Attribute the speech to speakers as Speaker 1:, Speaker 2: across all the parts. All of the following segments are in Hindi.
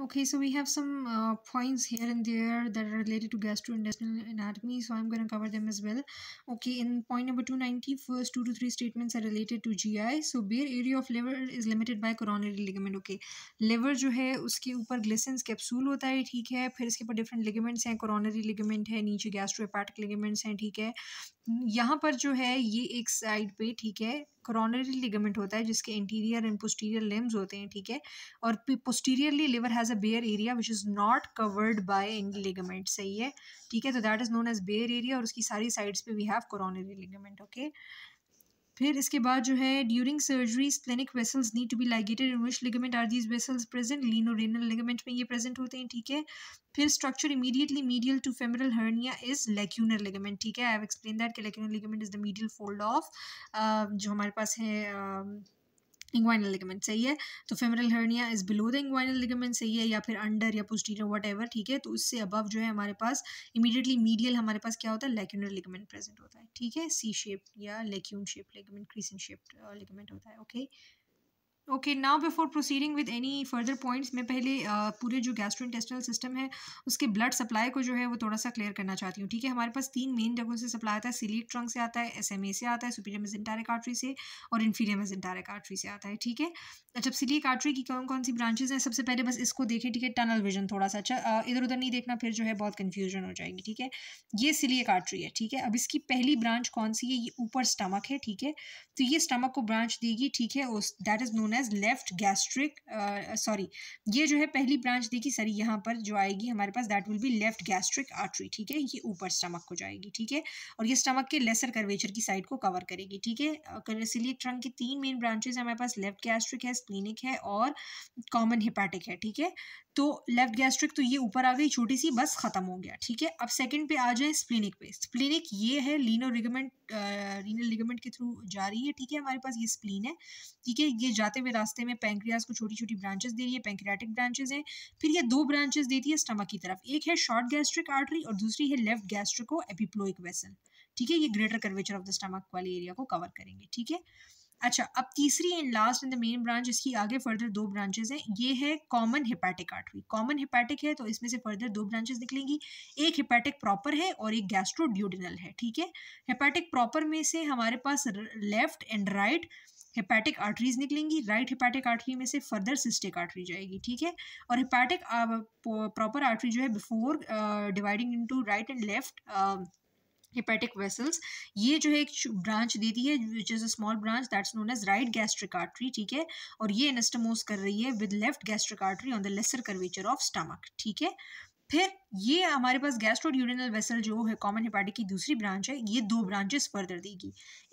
Speaker 1: Okay, so we have some uh, points here and there that are related to gastrointestinal anatomy, so I'm going to cover them as well. Okay, in point number 290, first two to three statements are related to GI. So bare area of liver is limited by coronary ligament. Okay, liver जो है उसके ऊपर ग्लिसन्स capsule होता है ठीक है फिर इसके ऊपर different ligaments हैं coronary ligament है नीचे gastrohepatic ligaments हैं ठीक है यहाँ पर जो है ये एक side पे ठीक है क्रोनरी लिगामेंट होता है जिसके इंटीरियर एंड पोस्टीरियर लिम्स होते हैं ठीक है और posteriorly liver has a bare area which is not covered by any ligament सही है ठीक है तो that is known as bare area और उसकी सारी साइड्स पे we have coronary ligament okay फिर इसके बाद जो है during surgery splenic vessels need to be ligated in which ligament are these vessels present lieno renal ligament में ये प्रेजेंट होते हैं ठीक है फिर structure immediately medial to femoral hernia is lacunar ligament ठीक है आई हैव एक्सप्लेन दैट कि lacunar ligament is the medial fold of जो हमारे पास है uh, इंग्वाइनल लिगमेंट सही है तो femoral hernia is below the inguinal ligament सही है या फिर अंडर या पोस्टीरियर वट एवर ठीक है तो उससे अबव जो है हमारे पास इमीडिएटली मीडियल हमारे पास क्या होता है लेक्यूनर लिगमेंट प्रेजेंट होता है ठीक है सी शेप या lacune shape ligament crescent shape ligament होता है okay okay? Okay now before proceeding with any further points मैं पहले uh, पूरे जो गैस्ट्रो गैस्ट्रोइंटेस्टिनल सिस्टम है उसके ब्लड सप्लाई को जो है वो थोड़ा सा क्लियर करना चाहती हूँ ठीक है हमारे पास तीन मेन जगहों से सप्लाई आता है सिलीट ट्रंक से आता है एसएमए से आता है सुपीरियर मेजेंटारिक आर्ट्री से और इन्फीरियर मेजेंटारिक आर्ट्री से आता है ठीक है अच्छा सिलीक आर्ट्री की कौन कौन सी ब्रांचेज हैं सबसे पहले बस इसको देखें ठीक है टनल विजन थोड़ा सा अच्छा इधर उधर नहीं देखना फिर जो है बहुत कन्फ्यूजन हो जाएगी ठीक है ये सिलीक आर्ट्री है ठीक है अब इसकी पहली ब्रांच कौन सी है ये ऊपर स्टमक है ठीक है तो ये स्टमक को ब्रांच देगी ठीक है that is known known as left gastric sorry ये जो है पहली ब्रांच देखी सर यहाँ पर जो आएगी हमारे पास that will be left gastric artery ठीक है ये ऊपर स्टमक को जाएगी ठीक है और ये स्टमक के लेसर कर्वेचर की साइड को कवर करेगी ठीक है इसलिए ट्रंक की तीन मेन ब्रांचेज हमारे पास लेफ्ट गैस्ट्रिक है स्प्लिनिक है और कॉमन हिपैटिक है ठीक है तो लेफ्ट गैस्ट्रिक तो ये ऊपर आ गई छोटी सी बस खत्म हो गया ठीक है अब सेकंड पे आ जाए स्प्लिनिक पे स्प्लिनिक ये है लीनो लिगामेंट लीनो लिगमेंट के थ्रू जा रही है ठीक है हमारे पास ये स्प्लीन है ठीक है ये जाते हुए रास्ते में पैंक्रियाज को छोटी छोटी ब्रांचेस दे रही है पैंक्रियाटिक ब्रांचेज हैं फिर ये दो ब्रांचेस देती है स्टमक की तरफ एक है शॉर्ट गैस्ट्रिक आर्टरी और दूसरी है लेफ्ट गैस्ट्रिको एपिप्लोइक वेसल ठीक है ये greater curvature of the stomach वाले एरिया को कवर करेंगे ठीक है अच्छा अब तीसरी and last and the main branch इसकी आगे फर्दर दो ब्रांचेस हैं ये है common hepatic artery common hepatic है तो इसमें से फर्दर दो ब्रांचेस निकलेंगी एक हिपैटिक प्रॉपर है और एक गैस्ट्रोड्यूडिनल है ठीक है हिपैटिक प्रॉपर में से हमारे पास left and right hepatic arteries निकलेंगी राइट हिपैटिक आर्टरी में से फर्दर सिस्टिक आर्टरी जाएगी ठीक है और हिपैटिक प्रॉपर आर्टरी जो है before dividing into right and left hepatic vessels ये जो है एक ब्रांच दे दी है which is a small branch that's known as right gastric artery ठीक है और ये एनेस्टमोस कर रही है with left gastric artery on the lesser curvature of stomach ठीक है फिर ये हमारे पास गैस्ट्रो यूरिनल वेसल जो है कॉमन हिपाटिक की दूसरी ब्रांच है ये दो ब्रांचेस फर्दर देगी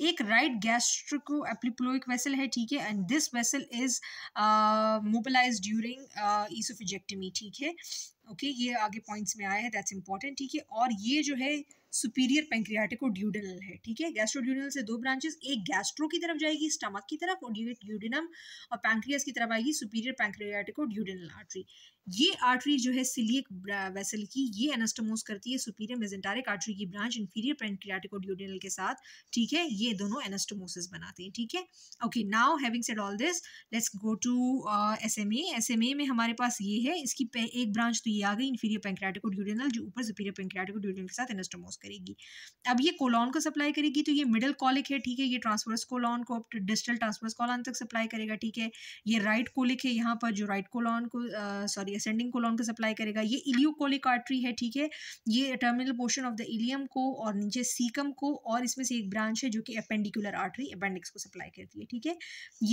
Speaker 1: एक राइट गैस्ट्रिको एप्लीप्लोइक वेसल है ठीक है and this vessel is mobilise during oesophagectomy ठीक है ओके ये आगे पॉइंट्स में आया है दैट्स इंपॉर्टेंट ठीक है और ये जो है सुपीरियर और ड्यूडनल है ठीक है गैस्ट्रोड्यूडनल से दो ब्रांचेस एक गैस्ट्रो की तरफ जाएगी स्टमक की तरफ और ड्यूडिनम और पैंक्रियास की तरफ आएगी सुपीरियर और ड्यूडनल आर्टरी ये आर्टरी जो है सिलियक वेसल की ये एनास्टोमोस करती है सुपीरियर मेजेंटारिक आर्टरी की ब्रांच इन्फीरियर पेंक्रियाटिको ड्यूडिनल के साथ ठीक है ये दोनों एनास्टोमोसिस बनाते हैं ठीक है okay now having said all this let's go to S M A S M A में हमारे पास ये है इसकी एक ब्रांच तो ये आ गई इन्फीरियर पेंक्रियाटिको ड्यूडिनल जो ऊपर सुपीरियर पेंक्रियाटिको ड्यूडिनल के साथ एनास्टोमोस करेगी अब ये कोलॉन को सप्लाई करेगी तो ये मिडल कॉलिक है ठीक है ये ट्रांसवर्स कोलॉन को डिस्टल ट्रांसवर्स कोलॉन तक सप्लाई करेगा ठीक है ये राइट कोलिक है यहाँ पर जो राइट कोलॉन को सॉरी असेंडिंग कोलॉन को सप्लाई करेगा ये इलियोकोलिक आर्ट्री है ठीक है ये terminal portion of the ileum को और नीचे सीकम को और इसमें से एक ब्रांच है जो कि अपेंडिकुलर आर्ट्री अपेंडिक्स को सप्लाई करती है ठीक है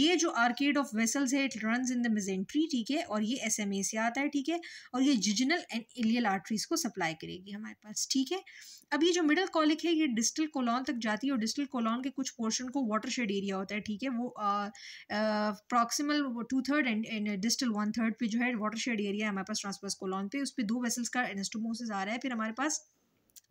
Speaker 1: ये जो आर्केड ऑफ वेसल्स है it run in the mesentery ठीक है और ये एस एम ए से आता है ठीक है और ये जिजनल एंड इलियल आर्ट्रीज को सप्लाई करेगी हमारे पास ठीक है अब ये जो मिडल कॉलिक है ये डिस्टल कोलॉन तक जाती है और डिस्टल कोलॉन के कुछ पोर्शन को वाटर शेड एरिया होता है ठीक है वो proximal two third and distal one third पे जो है वाटर शेड एरिया है हमारे पास ट्रांसपर्स कोलॉन पे उस पर दो वेसल्स का एनेस्टोमोसिस आ रहा है फिर हमारे पास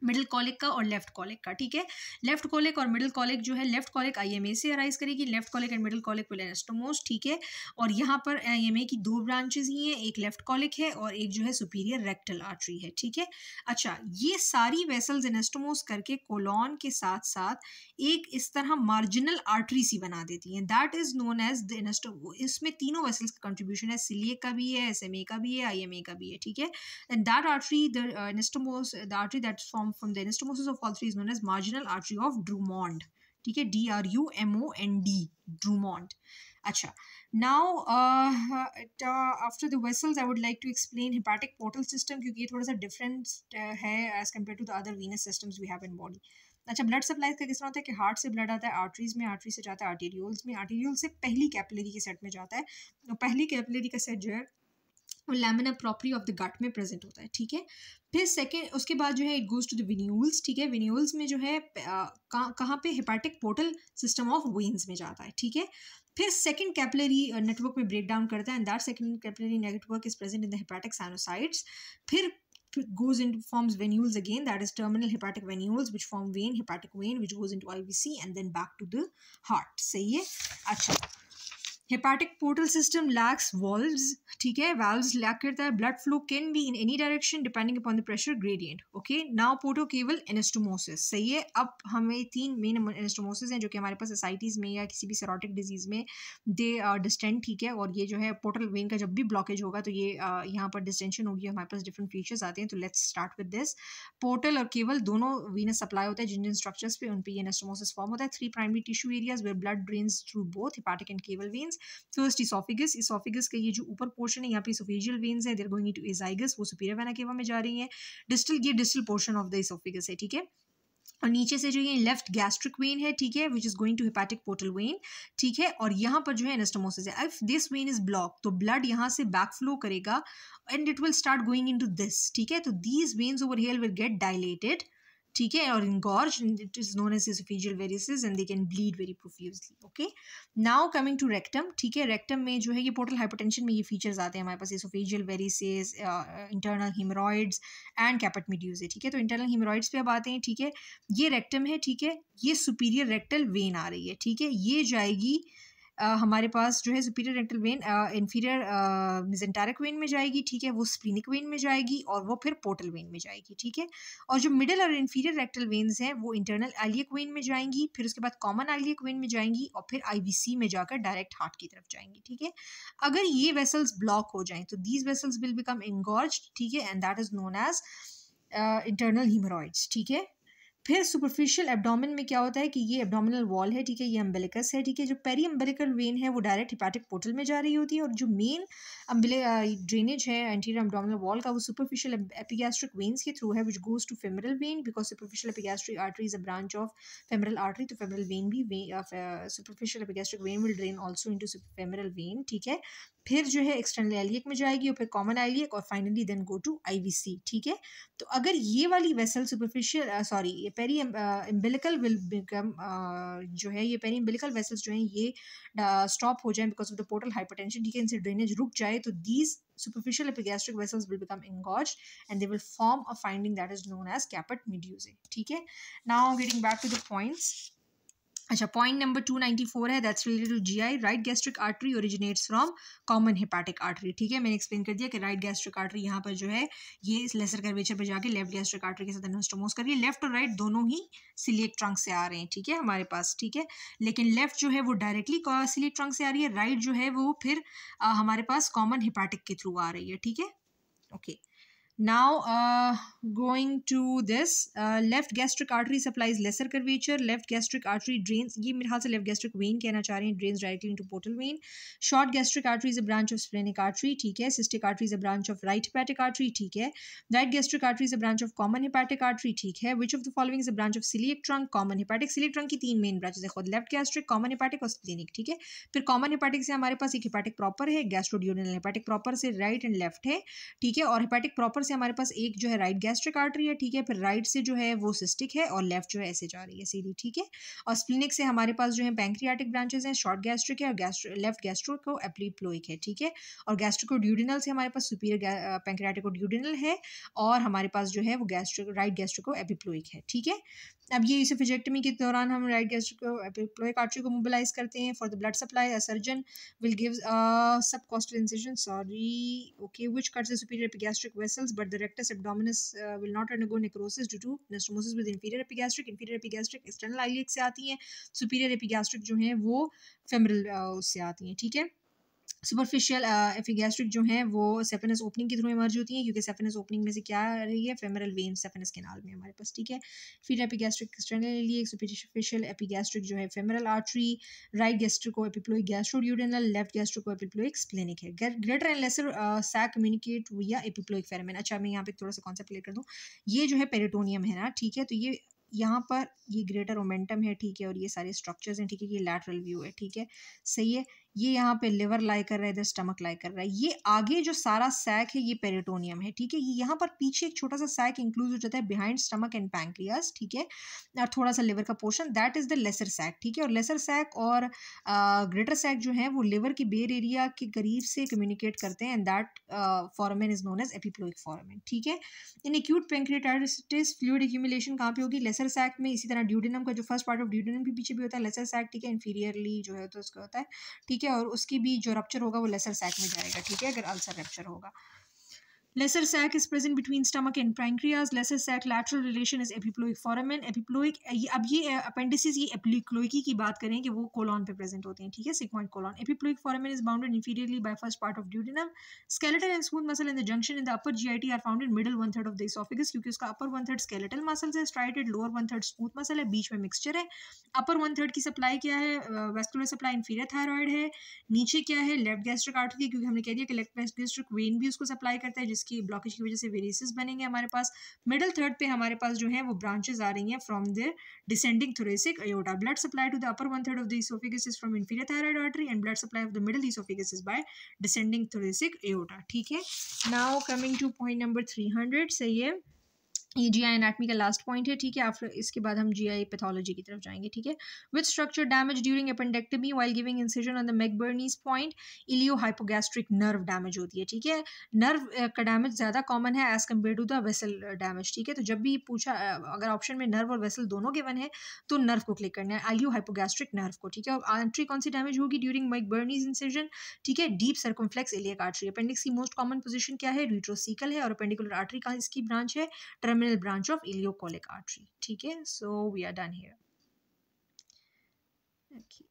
Speaker 1: मिडिल कॉलिक का और लेफ्ट कॉलिक का ठीक है लेफ्ट कॉलिक और मिडिल कॉलिक जो है लेफ्ट कॉलिक आईएमए से अराइज करेगी left colic and middle colic will anastomose ठीक है और यहाँ पर आईएमए की दो ब्रांचेज ही हैं एक लेफ्ट कॉलिक है और एक जो है सुपीरियर रेक्टल आर्टरी है ठीक है अच्छा ये सारी वेसल्स एनेस्टोमोस करके कोलॉन के साथ साथ एक इस तरह मार्जिनल आर्टरी सी बना देती हैं that is known as the anastomosis इसमें तीनों वेसल्स का कंट्रीब्यूशन है सिलिए का भी है एस का भी है आई का भी है ठीक है and that artery the anastomose the artery that form from the anastomosis of all three is known as marginal artery of Drummond. ठीक है D R U M O N D Drummond अच्छा now after the vessels I would like to explain hepatic portal system क्योंकि ये थोड़ा सा डिफरेंट uh, है as compare to the other venous systems we have in body अच्छा ब्लड सप्लाई का किस तरह होता है कि हार्ट से ब्लड आता है आर्टरीज में आर्टरी से जाता है आर्टेरियोल्स में आर्टेरियोल से पहली कैपिलरी के सेट में जाता है तो पहली कैपिलरी का सेट जो है और lamina propria of the gut में प्रेजेंट होता है ठीक है फिर सेकेंड उसके बाद जो है it goes to the venules ठीक है विन्यूल्स में जो है कहाँ पे hepatic portal system of veins में जाता है ठीक है फिर सेकेंड कैपलरी नेटवर्क में ब्रेक डाउन करता है and that second capillary network is present in the hepatic sinusoids फिर goes into forms venules again that is terminal hepatic venules which form vein hepatic vein which goes into ivc and then back to the heart सही है अच्छा hepatic portal system lacks valves ठीक है valves लैक करता है blood flow can be in any direction depending upon the pressure gradient okay now portocaval anastomosis सही है अब हमें तीन मेन एनेस्टोमोसिस हैं जो कि हमारे पास एसाइटीज़ में या किसी भी सेरोटिक डिजीज़ में दे डिस्टेंट uh, ठीक है और ये जो है पोर्टल वेन का जब भी ब्लॉकेज होगा तो ये uh, यहाँ पर डिस्टेंशन होगी हमारे पास डिफरेंट फीचर्स आते हैं तो let's start with this portal और केवल दोनों वीनस सप्लाई होता है जिन जिन स्ट्रक्चर्स पे उन पर यह एनेस्टोमोसिस फॉर्म होता है three primary tissue areas where blood drains through both hepatic and caval veins veins first oesophagus oesophagus का ये जो ऊपर पोर्शन है यहाँ पे सोफेजियल वेन्स है देर गोइंग टू एजाइगस वो सुपीरियर वेना केवा में जा रही है डिस्टल ये distal portion of the oesophagus है ठीक है और नीचे से जो ये लेफ्ट गैस्ट्रिक वेन है ठीक है which is going to hepatic portal vein ठीक है और यहाँ पर जो है एनेस्टोमोसिस है if this vein is block तो ब्लड यहाँ से बैक फ्लो करेगा and it will start going into this ठीक है तो these veins over here will get dilated ठीक है और engorge it is known as oesophageal varices and they can bleed very profusely okay now coming to rectum ठीक है रेक्टम में जो है ये पोर्टल हाइपरटेंशन में ये फीचर्स आते हैं हमारे पास oesophageal varices internal haemorrhoids and caput medusae है ठीक है तो इंटरनल हिमरॉइड्स पे अब आते हैं ठीक है ये रेक्टम है ठीक है ये सुपीरियर रेक्टल वेन आ रही है ठीक है ये जाएगी हमारे पास जो है superior rectal vein inferior mesenteric vein में जाएगी ठीक है वो स्प्लिनिक वेन में जाएगी और वो फिर पोर्टल वेन में जाएगी ठीक है और जो मिडल और इन्फीरियर रेक्टल वेन्स हैं वो इंटरनल एलियक वेन में जाएंगी फिर उसके बाद कॉमन एलियक वेन में जाएंगी और फिर सी में जाकर डायरेक्ट हार्ट की तरफ जाएंगी ठीक है अगर ये वेसल्स ब्लॉक हो जाएं तो these vessels will become engorge ठीक है and that is known as internal haemorrhoids ठीक है फिर सुपरफिशियल एब्डोमिन में क्या होता है कि ये एब्डोमिनल वॉल है ठीक है ये अम्बेलिकस है ठीक है जो पेरी अम्बेलिकल वेन है वो डायरेक्ट हिपैटिक पोर्टल में जा रही होती है और जो मेन अम्बेलिक ड्रेनेज है एंटीरियर एब्डोमिनल वॉल का वो सुपरफिशियल एपिगैस्ट्रिक वेन्स के थ्रू है which goes to femoral vein because superficial epigastric artery is a branch of femoral artery तो फेमरल वेन भी superficial epigastric vein will drain also into femoral vein ठीक है फिर जो है एक्सटर्नल एलियक में जाएगी और फिर कॉमन एलियक और finally then go to IVC ठीक है तो अगर ये वाली vessel superficial sorry periumbilical will become जो है ये पेरी एम्बिलिकल वेसल्स जो हैं ये स्टॉप हो जाए because of the portal hypertension ठीक है इनसे ड्रेनेज रुक जाए तो these superficial epigastric vessels will become engorged and they will form a finding that is known as caput medusae ठीक है now getting back to the points अच्छा point number two ninety four है that's related to G I right gastric artery originates from common hepatic artery ठीक है मैंने एक्सप्लेन कर दिया कि राइट गैस्ट्रिक आर्टरी यहाँ पर जो है ये इस लेसर कर्वेचर पर जाके लेफ्ट गैस्ट्रिक आर्टरी के साथ एनोस्टोमोस करके लेफ्ट और राइट दोनों ही सिलियक ट्रंक से आ रहे हैं ठीक है हमारे पास ठीक है लेकिन लेफ्ट जो है वो डायरेक्टली सिलियक ट्रंक से आ रही है राइट जो है वो फिर आ, हमारे पास कॉमन हिपाटिक के थ्रू आ रही है ठीक है okay okay. Now, uh, going to this uh, left gastric artery supplies lesser curvature. Left gastric artery drains. ye mere ख्याल se left gastric vein kehna cha rahe hain Drains directly into portal vein. Short gastric artery is a branch of splenic artery. theek hai Cystic artery is a branch of right hepatic artery. theek hai Right gastric artery is a branch of common hepatic artery. theek hai Which of the following is a branch of celiac trunk? Common hepatic. Celiac trunk ki teen main branches hai khud Left gastric, common hepatic aur splenic. theek hai fir common hepatic se hamare paas ek hepatic proper है. Gastroduodenal hepatic proper se right and left hai theek hai aur hepatic proper से हमारे पास एक जो है राइट गैस्ट्रिक आर्टरी है ठीक है फिर राइट से जो है वो सिस्टिक है और लेफ्ट जो है ऐसे जा रही है सीधी ठीक है और स्प्लिनिक से हमारे पास जो है पैंक्रियाटिक ब्रांचेज हैं शॉर्ट गैस्ट्रिक है और गैस्ट्रो लेफ्ट गैस्ट्रो को एप्लीप्लोइक है ठीक है और ड्यूडिनल से हमारे पास सुपीरियर ड्यूडिनल है और हमारे पास जो है वो गैस्ट्रिक राइट गैस्ट्रिको एपिप्लोइक है ठीक है अब ये इसे इसिफिजेक्टमी के दौरान हम राइट गैस्ट्रिक प्लोइक आर्टरी को मोबिलाइज करते हैं for the blood supply a surgeon will give subcostal incision sorry okay which cuts the superior epigastric vessels but the rectus abdominis will not undergo necrosis due to anastomosis with inferior epigastric inferior epigastric external iliac से आती हैं सुपीरियर एपिगैस्ट्रिक जो हैं वो फेमरल uh, उससे आती हैं ठीक है सुपरफिशियल एफिगैस्ट्रिक uh, जो हैं वो सेफेनस ओपनिंग के थ्रू इमर्ज होती हैं क्योंकि सेफेनस ओपनिंग में से क्या आ रही है फेमरल वेन सेफेनस केनाल में हमारे पास ठीक है फिर एपिगैस्ट्रिक एक्सटर्नल ले लिए सुपरफिशियल एपिगैस्ट्रिक जो है femoral artery right gastroepiploic gastroduodenal left gastroepiploic splenic है greater and lesser sac communicate या एपिप्लोइक फेरमेन अच्छा मैं यहाँ पे थोड़ा सा कॉन्सेप्ट क्लियर कर दूँ ये जो है पेरिटोनियम है ना ठीक है तो ये यहाँ पर ये ग्रेटर ओमेंटम है ठीक है और ये सारे स्ट्रक्चर्स हैं ठीक है ये लैटरल व्यू है ठीक है सही है ये यहाँ पे लिवर लाई कर रहा है इधर स्टमक लाई कर रहा है ये आगे जो सारा सैक है ये पेरिटोनियम है ठीक है ये यहाँ पर पीछे एक छोटा सा सैक इंक्लूज हो जाता है बिहाइंड स्टमक एंड पैंक्रियास ठीक है और थोड़ा सा लिवर का portion that is the lesser sac ठीक है और लेसर सैक और ग्रेटर सैक जो है वो लिवर के बेर एरिया के करीब से कम्युनिकेट करते हैं and that foramen is known as epiploic foramen ठीक है in acute pancreatitis fluid accumulation कहाँ पे होगी लेसर सैक में इसी तरह ड्यूडेनम का जो फर्स्ट पार्ट ऑफ ड्यूडेनम के पीछे भी होता है लेसर सैक ठीक है इन्फीरियरली जो है तो उसका होता है ठीक है ठीक है और उसकी भी जो रप्चर होगा वो लेसर सैक में जाएगा ठीक है अगर अल्सर रप्चर होगा Lesser sac is present between stomach and pancreas. Lesser sac lateral relation is epiploic foramen. Epiploic ab ye appendices ye epiploic ki baat kare ki wo colon pe present hote hain theek hai sigmoid colon. Epiploic foramen is bounded inferiorly by first part of duodenum. Skeletal and smooth muscle in the junction in the upper GIT are found in middle one third of the esophagus kyunki uska upper one third skeletal muscles hai striated lower one third smooth muscle hai beech mein mixture hai Upper one third ki supply kya hai uh, vascular supply inferior thyroid hai niche kya hai left gastric artery kyunki humne keh diya ki left gastric vein bhi usko supply karta hai की ब्लॉकेज की वजह से वेरियसेस बनेंगे हमारे पास मिडल थर्ड पे हमारे पास जो है वो ब्रांचेज आ रही हैं from the descending thoracic aorta blood supply to the upper one third of the oesophagus is from inferior thyroid artery and blood supply of the middle oesophagus is by descending thoracic aorta ठीक है now coming to point number three hundred सही है ये जी आई एनाटमी का लास्ट पॉइंट है ठीक है आफ्टर इसके बाद हम जी आई पैथोलॉजी की तरफ जाएंगे ठीक है with structure damage during appendicectomy while giving incision on the McBurney's point iliohypogastric nerve damage होती है ठीक है नर्व uh, का डैमेज ज़्यादा कॉमन है as compare to the vessel damage ठीक है तो जब भी पूछा uh, अगर ऑप्शन में नर्व और वेसल दोनों गिवन है तो नर्व को क्लिक करना है इलियो हाइपोगैस्ट्रिक नर्व को ठीक है और आंट्री कौन सी डैमेज होगी ड्यूरिंग मैकबर्नीज इंसिजन ठीक है deep circumflex iliac artery appendix की मोस्ट कॉमन पोजिशन क्या है रिट्रोसिकल है और अपेंडिकुलर आर्ट्री का इसकी ब्रांच है terminal terminal branch of ileocolic artery. Okay, so we are done here. Okay.